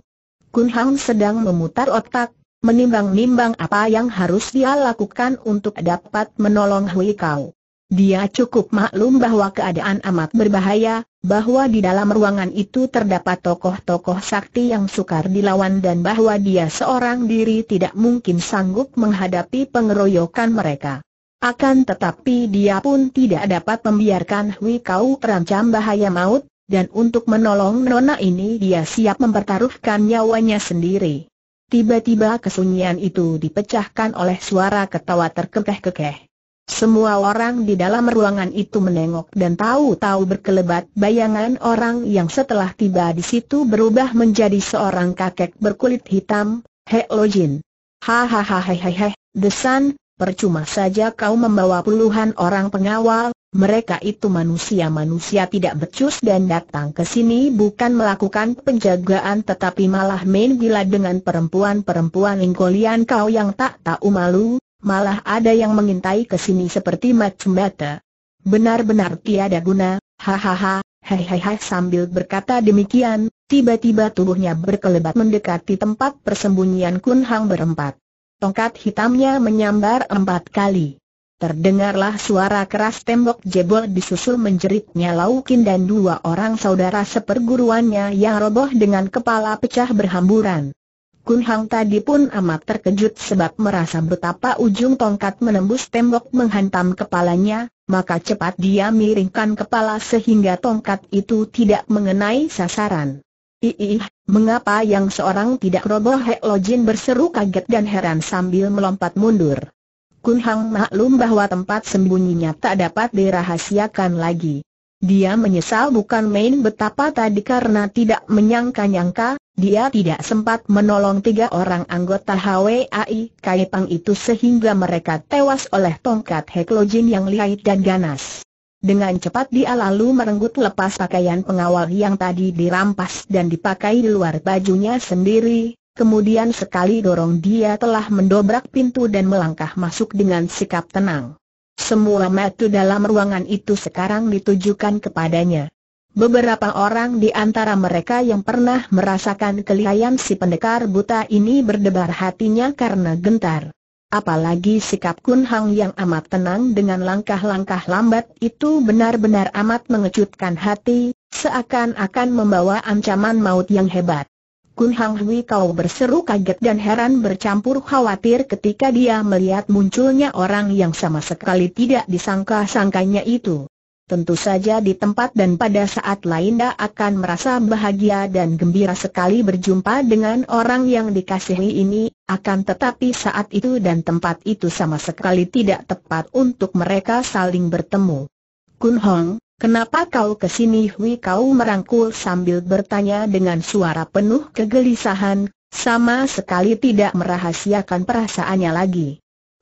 A: Kun Hang sedang memutar otak, menimbang-nimbang apa yang harus dia lakukan untuk dapat menolong Hui Kau. Dia cukup maklum bahwa keadaan amat berbahaya, bahwa di dalam ruangan itu terdapat tokoh-tokoh sakti yang sukar dilawan dan bahwa dia seorang diri tidak mungkin sanggup menghadapi pengeroyokan mereka. Akan tetapi dia pun tidak dapat membiarkan Hui Kau terancam bahaya maut, dan untuk menolong nona ini dia siap mempertaruhkan nyawanya sendiri. Tiba-tiba kesunyian itu dipecahkan oleh suara ketawa terkekeh-kekeh. Semua orang di dalam ruangan itu menengok dan tahu-tahu berkelebat bayangan orang yang setelah tiba di situ berubah menjadi seorang kakek berkulit hitam, He Lojin. Hahaha hehehe, Desan, percuma saja kau membawa puluhan orang pengawal, mereka itu manusia-manusia tidak becus dan datang ke sini bukan melakukan penjagaan tetapi malah main gila dengan perempuan-perempuan lingkolian kau yang tak tahu malu, malah ada yang mengintai ke sini seperti macam bata. Benar-benar tiada guna, hahaha, hehehe sambil berkata demikian, tiba-tiba tubuhnya berkelebat mendekati tempat persembunyian Kun Hang berempat. Tongkat hitamnya menyambar empat kali. Terdengarlah suara keras tembok jebol disusul menjeritnya Laukin dan dua orang saudara seperguruannya yang roboh dengan kepala pecah berhamburan. Kun Hang tadi pun amat terkejut sebab merasa betapa ujung tongkat menembus tembok menghantam kepalanya, maka cepat dia miringkan kepala sehingga tongkat itu tidak mengenai sasaran. Iih, mengapa yang seorang tidak roboh Hek Lojin berseru kaget dan heran sambil melompat mundur. Kun Hang maklum bahwa tempat sembunyinya tak dapat dirahasiakan lagi. Dia menyesal bukan main betapa tadi karena tidak menyangka-nyangka, dia tidak sempat menolong tiga orang anggota HWAI Kaipang itu sehingga mereka tewas oleh tongkat Heklojin yang lihai dan ganas. Dengan cepat dia lalu merenggut lepas pakaian pengawal yang tadi dirampas dan dipakai di luar bajunya sendiri, kemudian sekali dorong dia telah mendobrak pintu dan melangkah masuk dengan sikap tenang. Semua mata dalam ruangan itu sekarang ditujukan kepadanya. Beberapa orang di antara mereka yang pernah merasakan kelihayan si pendekar buta ini berdebar hatinya karena gentar. Apalagi sikap Kun Hang yang amat tenang dengan langkah-langkah lambat itu benar-benar amat mengecutkan hati, seakan-akan membawa ancaman maut yang hebat. Kun Hang Hui kau berseru kaget dan heran bercampur khawatir ketika dia melihat munculnya orang yang sama sekali tidak disangka-sangkanya itu. Tentu saja di tempat dan pada saat lain dia akan merasa bahagia dan gembira sekali berjumpa dengan orang yang dikasihi ini, akan tetapi saat itu dan tempat itu sama sekali tidak tepat untuk mereka saling bertemu. Kun Hong, Kenapa kau kesini Hui kau merangkul sambil bertanya dengan suara penuh kegelisahan, sama sekali tidak merahasiakan perasaannya lagi.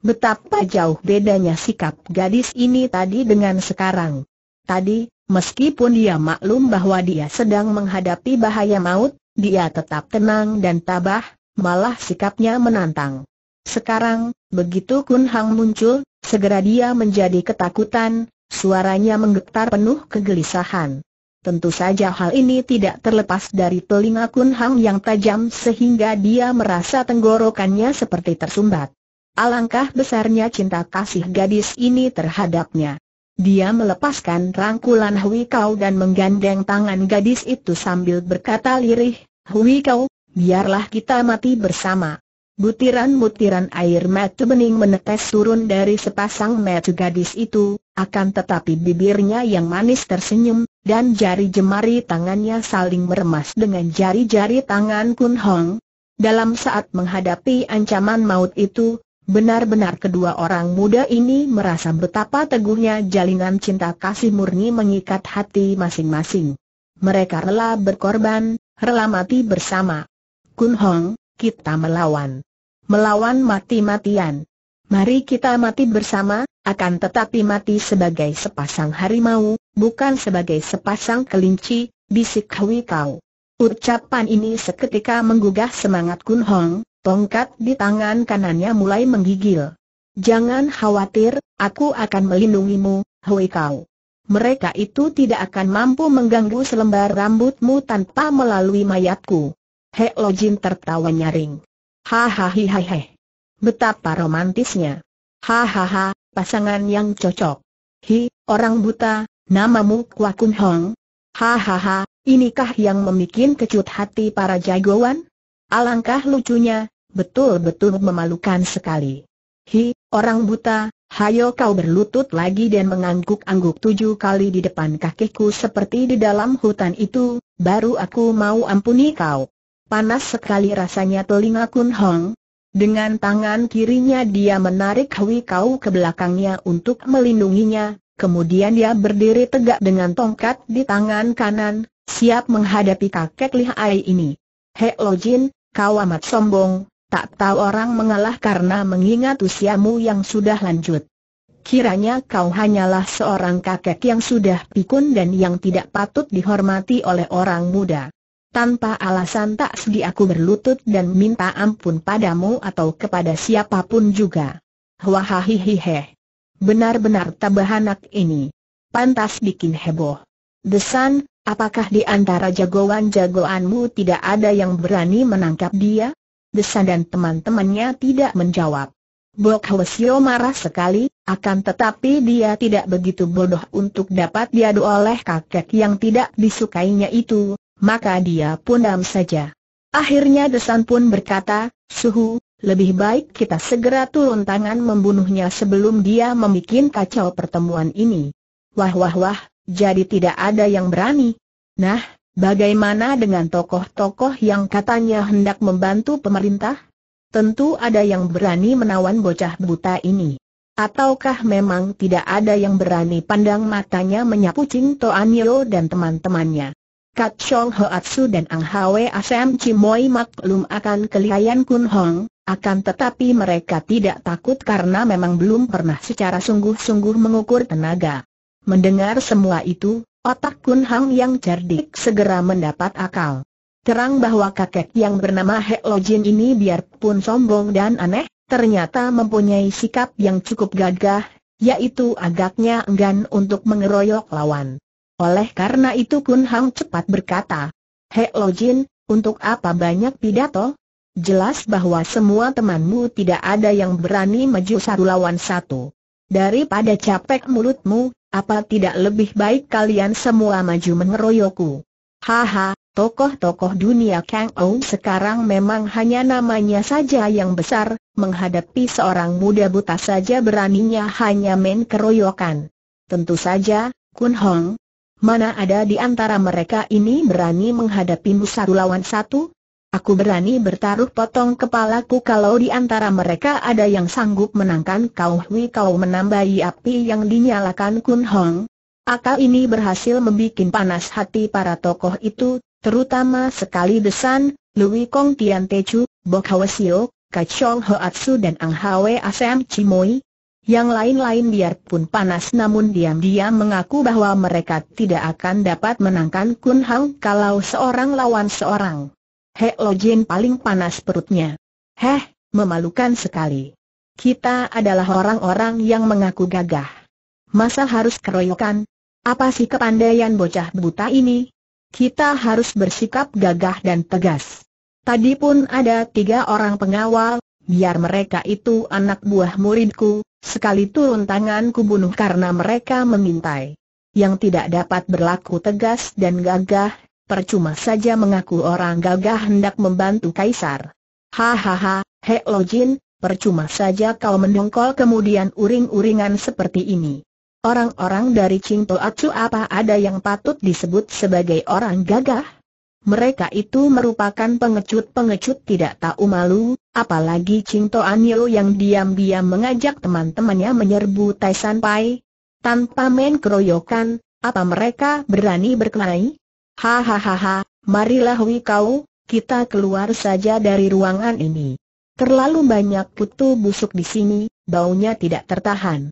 A: Betapa jauh bedanya sikap gadis ini tadi dengan sekarang. Tadi, meskipun dia maklum bahwa dia sedang menghadapi bahaya maut, dia tetap tenang dan tabah, malah sikapnya menantang. Sekarang, begitu Kun Hang muncul, segera dia menjadi ketakutan, Suaranya menggetar penuh kegelisahan. Tentu saja hal ini tidak terlepas dari telinga Kun Hang yang tajam sehingga dia merasa tenggorokannya seperti tersumbat. Alangkah besarnya cinta kasih gadis ini terhadapnya. Dia melepaskan rangkulan Hui Kau dan menggandeng tangan gadis itu sambil berkata lirih, Hui Kau, biarlah kita mati bersama. Butiran-butiran air mata bening menetes turun dari sepasang mata gadis itu, akan tetapi bibirnya yang manis tersenyum, dan jari jemari tangannya saling meremas dengan jari-jari tangan Kun Hong. Dalam saat menghadapi ancaman maut itu, benar-benar kedua orang muda ini merasa betapa teguhnya jalinan cinta kasih murni mengikat hati masing-masing. Mereka rela berkorban, rela mati bersama. Kun Hong, kita melawan. Melawan mati-matian. Mari kita mati bersama, akan tetapi mati sebagai sepasang harimau, bukan sebagai sepasang kelinci, bisik Hui Kau. Ucapan ini seketika menggugah semangat Kun Hong, tongkat di tangan kanannya mulai menggigil. Jangan khawatir, aku akan melindungimu, Hui Kau. Mereka itu tidak akan mampu mengganggu selembar rambutmu tanpa melalui mayatku. Hek Lojin tertawa nyaring. Hahaha. Betapa romantisnya. Hahaha, pasangan yang cocok. Hi, orang buta, namamu Kwakun Hong? Hahaha, inikah yang membuat kecut hati para jagoan? Alangkah lucunya, betul-betul memalukan sekali. Hi, orang buta, hayo kau berlutut lagi dan mengangguk-angguk tujuh kali di depan kakiku seperti di dalam hutan itu, baru aku mau ampuni kau. Panas sekali rasanya telinga Kun Hong, dengan tangan kirinya dia menarik Hui Kau ke belakangnya untuk melindunginya, kemudian dia berdiri tegak dengan tongkat di tangan kanan, siap menghadapi kakek lihai ini. Lo Lojin, kau amat sombong, tak tahu orang mengalah karena mengingat usiamu yang sudah lanjut. Kiranya kau hanyalah seorang kakek yang sudah pikun dan yang tidak patut dihormati oleh orang muda tanpa alasan tak sedih aku berlutut dan minta ampun padamu atau kepada siapapun juga. Wahahihihe. Benar-benar tabah anak ini. Pantas bikin heboh. Desan, apakah di antara jagoan-jagoanmu tidak ada yang berani menangkap dia? Desan dan teman-temannya tidak menjawab. Bok Hwasyo marah sekali, akan tetapi dia tidak begitu bodoh untuk dapat diadu oleh kakek yang tidak disukainya itu, maka dia pun dam saja. Akhirnya Desan pun berkata, Suhu, lebih baik kita segera turun tangan membunuhnya sebelum dia membuat kacau pertemuan ini. Wah wah wah, jadi tidak ada yang berani. Nah, bagaimana dengan tokoh-tokoh yang katanya hendak membantu pemerintah? Tentu ada yang berani menawan bocah buta ini. Ataukah memang tidak ada yang berani pandang matanya menyapu Cing Toanio dan teman-temannya? Kat Chong Hoatsu dan Ang Hwe Asam Chimoy maklum akan kelihayan Kun Hong, akan tetapi mereka tidak takut karena memang belum pernah secara sungguh-sungguh mengukur tenaga. Mendengar semua itu, otak Kun Hong yang cerdik segera mendapat akal. Terang bahwa kakek yang bernama He Lo Jin ini biarpun sombong dan aneh, ternyata mempunyai sikap yang cukup gagah, yaitu agaknya enggan untuk mengeroyok lawan. Oleh karena itu Kun Hang cepat berkata, He Lo Jin, untuk apa banyak pidato? Jelas bahwa semua temanmu tidak ada yang berani maju satu lawan satu. Daripada capek mulutmu, apa tidak lebih baik kalian semua maju mengeroyokku? Haha, tokoh-tokoh dunia Kang Ou sekarang memang hanya namanya saja yang besar, menghadapi seorang muda buta saja beraninya hanya main keroyokan. Tentu saja, Kun Hong, Mana ada di antara mereka ini berani menghadapi musuh lawan satu? Aku berani bertaruh potong kepalaku kalau di antara mereka ada yang sanggup menangkan kau hui kau menambahi api yang dinyalakan Kun Hong. Akal ini berhasil membuat panas hati para tokoh itu, terutama sekali Desan, Lui Kong Tian Te Chu, Bok Hwa Sio, Ho Hoatsu dan Ang Hwe Asam Cimoy, yang lain-lain biarpun panas namun diam-diam mengaku bahwa mereka tidak akan dapat menangkan Kun Hang kalau seorang lawan seorang. He Lo Jin paling panas perutnya. Heh, memalukan sekali. Kita adalah orang-orang yang mengaku gagah. Masa harus keroyokan? Apa sih kepandaian bocah buta ini? Kita harus bersikap gagah dan tegas. Tadi pun ada tiga orang pengawal, biar mereka itu anak buah muridku, sekali turun tangan bunuh karena mereka memintai. Yang tidak dapat berlaku tegas dan gagah, percuma saja mengaku orang gagah hendak membantu kaisar. Hahaha, Hek Lojin, percuma saja kau mendongkol kemudian uring-uringan seperti ini. Orang-orang dari Cinto Acu apa ada yang patut disebut sebagai orang gagah? mereka itu merupakan pengecut-pengecut tidak tahu malu, apalagi Ching Toan yang diam-diam mengajak teman-temannya menyerbu Tai Pai. Tanpa main keroyokan, apa mereka berani berkelahi? Hahaha, marilah Wikau, kita keluar saja dari ruangan ini. Terlalu banyak kutu busuk di sini, baunya tidak tertahan.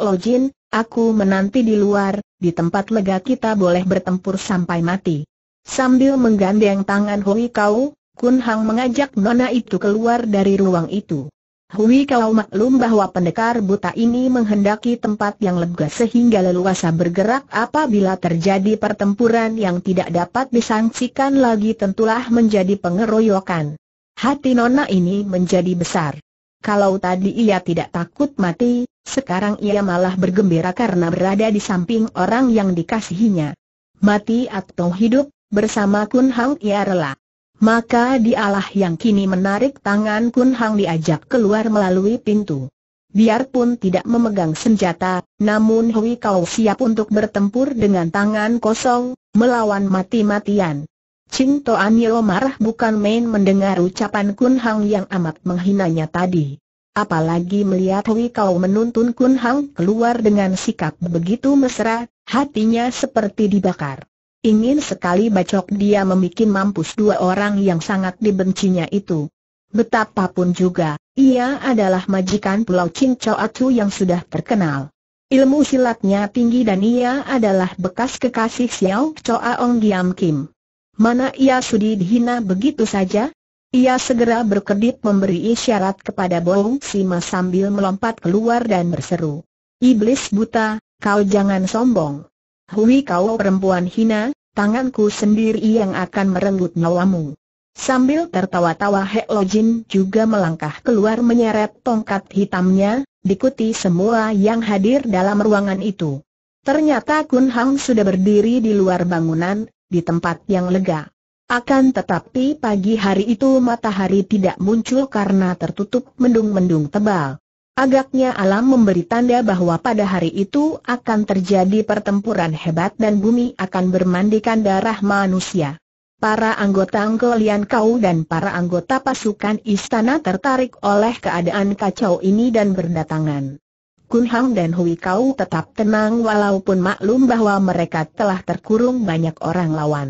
A: Lo Lojin, aku menanti di luar, di tempat lega kita boleh bertempur sampai mati. Sambil menggandeng tangan Hui Kau, Kun Hang mengajak nona itu keluar dari ruang itu. Hui Kau maklum bahwa pendekar buta ini menghendaki tempat yang lega sehingga leluasa bergerak apabila terjadi pertempuran yang tidak dapat disangsikan lagi tentulah menjadi pengeroyokan. Hati nona ini menjadi besar. Kalau tadi ia tidak takut mati, sekarang ia malah bergembira karena berada di samping orang yang dikasihinya. Mati atau hidup, bersama Kun Hang ia rela. Maka dialah yang kini menarik tangan Kun Hang diajak keluar melalui pintu. Biarpun tidak memegang senjata, namun Hui Kau siap untuk bertempur dengan tangan kosong, melawan mati-matian. Ching Toan Yeo marah bukan main mendengar ucapan Kun Hang yang amat menghinanya tadi. Apalagi melihat Hui Kau menuntun Kun Hang keluar dengan sikap begitu mesra, hatinya seperti dibakar. Ingin sekali bacok dia membuat mampus dua orang yang sangat dibencinya itu. Betapapun juga, ia adalah majikan Pulau Cincau Atu yang sudah terkenal. Ilmu silatnya tinggi dan ia adalah bekas kekasih Xiao Choaong Giam Kim. Mana ia sudi dihina begitu saja? Ia segera berkedip memberi isyarat kepada Bong Sima sambil melompat keluar dan berseru. Iblis buta, kau jangan sombong. Hui kau perempuan hina, tanganku sendiri yang akan merenggut nyawamu. Sambil tertawa-tawa Hek Lojin juga melangkah keluar menyeret tongkat hitamnya, diikuti semua yang hadir dalam ruangan itu. Ternyata Kun Hang sudah berdiri di luar bangunan, di tempat yang lega. Akan tetapi pagi hari itu matahari tidak muncul karena tertutup mendung-mendung tebal. Agaknya alam memberi tanda bahwa pada hari itu akan terjadi pertempuran hebat dan bumi akan bermandikan darah manusia. Para anggota Angkolian Kau dan para anggota pasukan istana tertarik oleh keadaan kacau ini dan berdatangan. Kun Hang dan Hui Kau tetap tenang walaupun maklum bahwa mereka telah terkurung banyak orang lawan.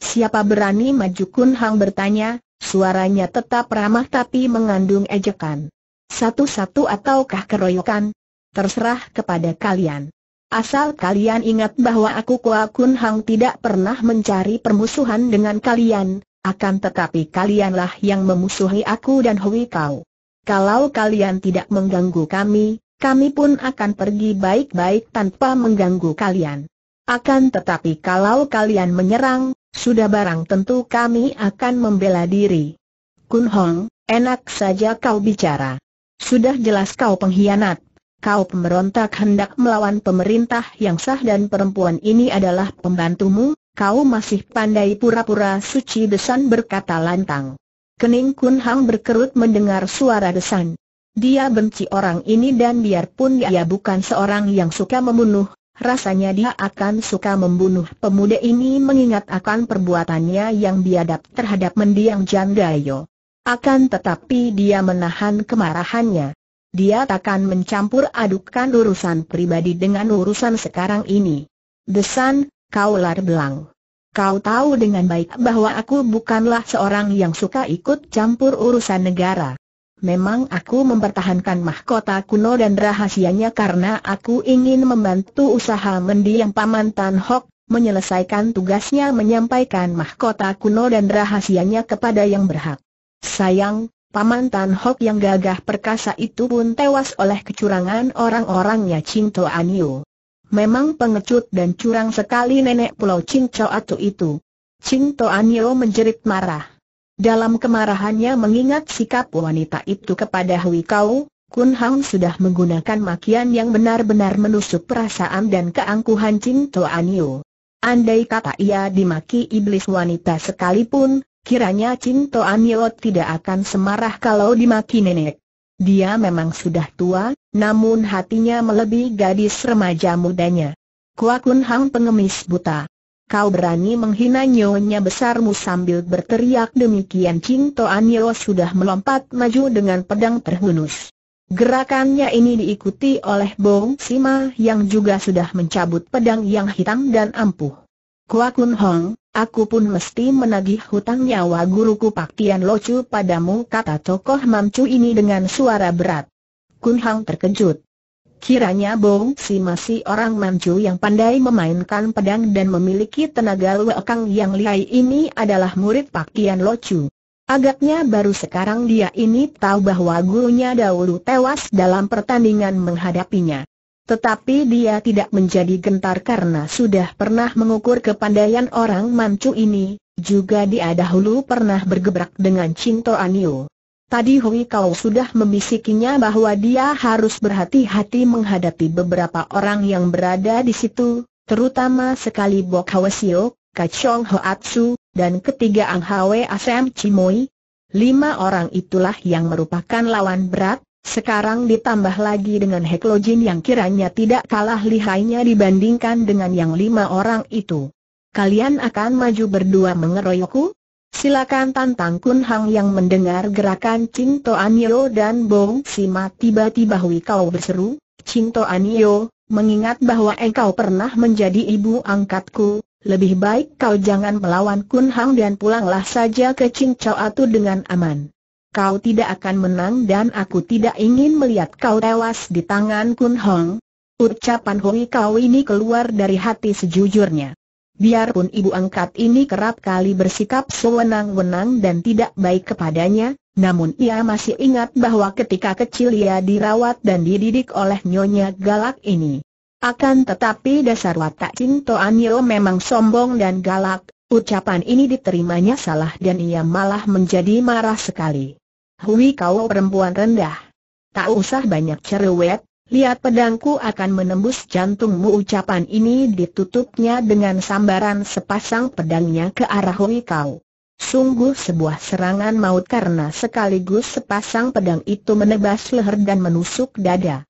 A: Siapa berani maju Kun Hang bertanya, suaranya tetap ramah tapi mengandung ejekan. Satu-satu ataukah keroyokan? Terserah kepada kalian. Asal kalian ingat bahwa aku Kua Kun Hang tidak pernah mencari permusuhan dengan kalian, akan tetapi kalianlah yang memusuhi aku dan Hui Kau. Kalau kalian tidak mengganggu kami, kami pun akan pergi baik-baik tanpa mengganggu kalian. Akan tetapi kalau kalian menyerang, sudah barang tentu kami akan membela diri. Kun Hong, enak saja kau bicara. Sudah jelas kau pengkhianat. Kau pemberontak hendak melawan pemerintah yang sah dan perempuan ini adalah pembantumu, kau masih pandai pura-pura suci desan berkata lantang. Kening Kun Hang berkerut mendengar suara desan. Dia benci orang ini dan biarpun dia bukan seorang yang suka membunuh, rasanya dia akan suka membunuh pemuda ini mengingat akan perbuatannya yang biadab terhadap mendiang Jan Gayo. Akan tetapi dia menahan kemarahannya. Dia takkan mencampur adukan urusan pribadi dengan urusan sekarang ini. Desan, kau lar belang. Kau tahu dengan baik bahwa aku bukanlah seorang yang suka ikut campur urusan negara. Memang aku mempertahankan mahkota kuno dan rahasianya karena aku ingin membantu usaha mendiang Paman Tan Hok, menyelesaikan tugasnya menyampaikan mahkota kuno dan rahasianya kepada yang berhak. Sayang, Paman Tan Hok yang gagah perkasa itu pun tewas oleh kecurangan orang-orangnya Cinto Anio. Memang pengecut dan curang sekali nenek pulau Cinco Atu itu. Cinto Anio menjerit marah. Dalam kemarahannya mengingat sikap wanita itu kepada Hui Kau, Kun Hang sudah menggunakan makian yang benar-benar menusuk perasaan dan keangkuhan Cinto Anio. Andai kata ia dimaki iblis wanita sekalipun, Kiranya Cinto Aniot tidak akan semarah kalau dimaki nenek. Dia memang sudah tua, namun hatinya melebihi gadis remaja mudanya. Kuakun Hang pengemis buta. Kau berani menghina nyonya besarmu sambil berteriak demikian Cinto Anio sudah melompat maju dengan pedang terhunus. Gerakannya ini diikuti oleh Bong Sima yang juga sudah mencabut pedang yang hitam dan ampuh. Kuakun Hong, Aku pun mesti menagih hutang nyawa guruku Pak Tian Locu padamu kata tokoh mamcu ini dengan suara berat. Kun Hang terkejut. Kiranya Bong Si masih orang mamcu yang pandai memainkan pedang dan memiliki tenaga luekang yang lihai ini adalah murid Pak Tian Locu. Agaknya baru sekarang dia ini tahu bahwa gurunya dahulu tewas dalam pertandingan menghadapinya. Tetapi dia tidak menjadi gentar karena sudah pernah mengukur kepandaian orang Manchu ini, juga dia dahulu pernah bergebrak dengan Cinto Anio. Tadi Hui Kau sudah membisikinya bahwa dia harus berhati-hati menghadapi beberapa orang yang berada di situ, terutama sekali Bok Hawasio, Kachong Hoatsu, dan ketiga Ang Hwe Asem Chimoy. Lima orang itulah yang merupakan lawan berat, sekarang ditambah lagi dengan Heklojin yang kiranya tidak kalah lihainya dibandingkan dengan yang lima orang itu. Kalian akan maju berdua mengeroyokku? Silakan tantang Kun Hang yang mendengar gerakan Ching To Anio dan Bong Sima tiba-tiba Hui Kau berseru, Ching To Anio, mengingat bahwa engkau pernah menjadi ibu angkatku, lebih baik kau jangan melawan Kun Hang dan pulanglah saja ke Ching Atu dengan aman kau tidak akan menang dan aku tidak ingin melihat kau tewas di tangan Kun Hong. Ucapan Hui Kau ini keluar dari hati sejujurnya. Biarpun ibu angkat ini kerap kali bersikap sewenang-wenang dan tidak baik kepadanya, namun ia masih ingat bahwa ketika kecil ia dirawat dan dididik oleh nyonya galak ini. Akan tetapi dasar watak cinta Anio memang sombong dan galak, ucapan ini diterimanya salah dan ia malah menjadi marah sekali. Hui kau perempuan rendah. Tak usah banyak cerewet, lihat pedangku akan menembus jantungmu ucapan ini ditutupnya dengan sambaran sepasang pedangnya ke arah Hui kau. Sungguh sebuah serangan maut karena sekaligus sepasang pedang itu menebas leher dan menusuk dada.